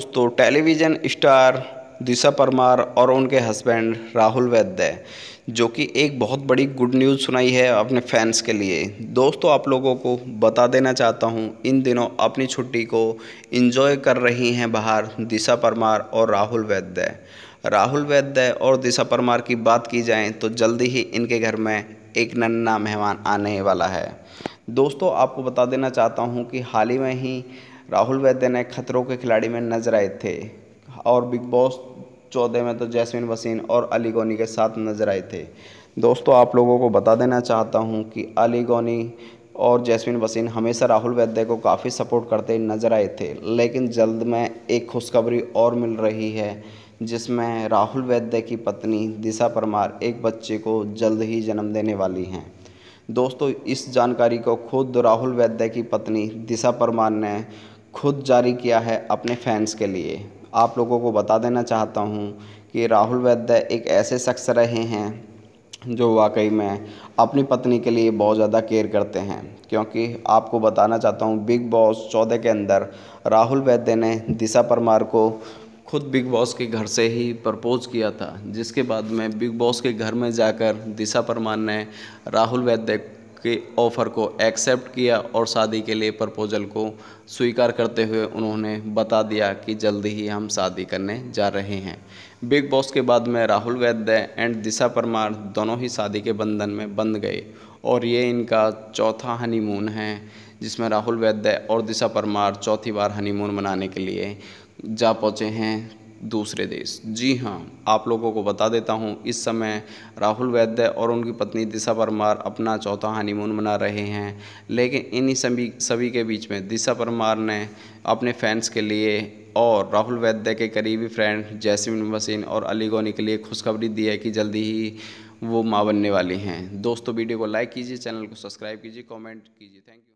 दोस्तों television star दिशा परमार और उनके हस्बैंड राहुल वैद्य जो कि एक बहुत बड़ी गुड न्यूज़ सुनाई है अपने फैंस के लिए दोस्तों आप लोगों को बता देना चाहता हूं इन दिनों अपनी छुट्टी को एंजॉय कर रही हैं बाहर दिशा परमार और राहुल वैद्य राहुल वैद्य और दिशा परमार की बात की जाए तो जल्दी ही इनके घर में एक नन्ना मेहमान आने वाला है दोस्तों आपको बता देना चाहता हूँ कि हाल ही में ही राहुल वैद्य ने खतरों के खिलाड़ी में नजर आए थे और बिग बॉस चौदह में तो जैस्मिन वसीन और अली गोनी के साथ नजर आए थे दोस्तों आप लोगों को बता देना चाहता हूँ कि अली गोनी और जैस्मिन वसीन हमेशा राहुल वैद्य को काफ़ी सपोर्ट करते नजर आए थे लेकिन जल्द में एक खुशखबरी और मिल रही है जिसमें राहुल वैद्य की पत्नी दिशा परमार एक बच्चे को जल्द ही जन्म देने वाली हैं दोस्तों इस जानकारी को खुद राहुल वैद्य की पत्नी दिशा परमार ने खुद जारी किया है अपने फैंस के लिए आप लोगों को बता देना चाहता हूँ कि राहुल वैद्य एक ऐसे शख्स रहे हैं जो वाकई में अपनी पत्नी के लिए बहुत ज़्यादा केयर करते हैं क्योंकि आपको बताना चाहता हूँ बिग बॉस चौदह के अंदर राहुल वैद्य ने दिशा परमार को खुद बिग बॉस के घर से ही प्रपोज़ किया था जिसके बाद में बिग बॉस के घर में जाकर दिशा परमार ने राहुल वैद्य के ऑफ़र को एक्सेप्ट किया और शादी के लिए प्रपोज़ल को स्वीकार करते हुए उन्होंने बता दिया कि जल्दी ही हम शादी करने जा रहे हैं बिग बॉस के बाद में राहुल वैद्य एंड दिशा परमार दोनों ही शादी के बंधन में बंध गए और ये इनका चौथा हनीमून है जिसमें राहुल वैद्य और दिशा परमार चौथी बार हनीमून मनाने के लिए जा पहुँचे हैं दूसरे देश जी हाँ आप लोगों को बता देता हूँ इस समय राहुल वैद्य और उनकी पत्नी दिशा परमार अपना चौथा हनीमून मना रहे हैं लेकिन इन्हीं सभी सभी के बीच में दिशा परमार ने अपने फैंस के लिए और राहुल वैद्य के करीबी फ्रेंड जैसमिन वसीन और अली गोनी के लिए खुशखबरी दी है कि जल्दी ही वो माँ बनने वाली हैं दोस्तों वीडियो को लाइक कीजिए चैनल को सब्सक्राइब कीजिए कॉमेंट कीजिए थैंक यू